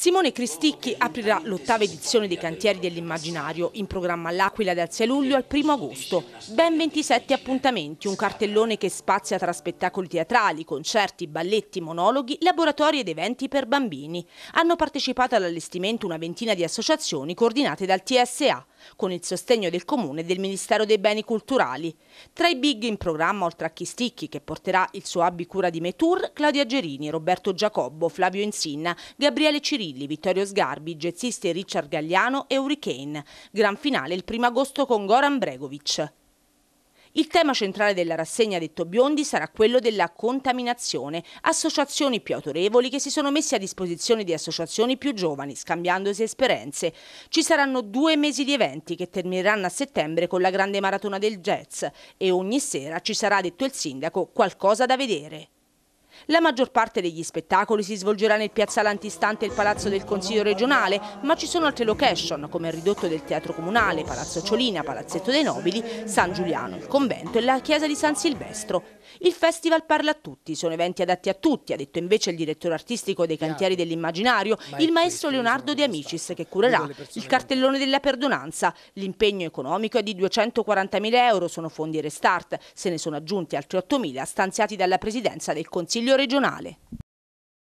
Simone Cristicchi aprirà l'ottava edizione dei Cantieri dell'Immaginario, in programma all'Aquila dal 6 luglio al 1 agosto. Ben 27 appuntamenti, un cartellone che spazia tra spettacoli teatrali, concerti, balletti, monologhi, laboratori ed eventi per bambini. Hanno partecipato all'allestimento una ventina di associazioni coordinate dal TSA con il sostegno del Comune e del Ministero dei Beni Culturali. Tra i big in programma, oltre a Chisticchi, che porterà il suo Abbi Cura di Metour, Claudia Gerini, Roberto Giacobbo, Flavio Insinna, Gabriele Cirilli, Vittorio Sgarbi, jazzisti Richard Gagliano e Hurricane. Gran finale il 1 agosto con Goran Bregovic. Il tema centrale della rassegna Detto Biondi sarà quello della contaminazione, associazioni più autorevoli che si sono messe a disposizione di associazioni più giovani, scambiandosi esperienze. Ci saranno due mesi di eventi che termineranno a settembre con la grande maratona del jazz e ogni sera ci sarà, detto il sindaco, qualcosa da vedere. La maggior parte degli spettacoli si svolgerà nel piazzale antistante il Palazzo del Consiglio regionale, ma ci sono altre location come il ridotto del Teatro Comunale, Palazzo Ciolina, Palazzetto dei Nobili, San Giuliano, il convento e la chiesa di San Silvestro. Il festival parla a tutti, sono eventi adatti a tutti, ha detto invece il direttore artistico dei Cantieri dell'Immaginario, il maestro Leonardo De esatto, Amicis, esatto. che curerà il cartellone della perdonanza. L'impegno economico è di 240.000 euro, sono fondi Restart, se ne sono aggiunti altri 8.000 stanziati dalla Presidenza del Consiglio Consiglio regionale.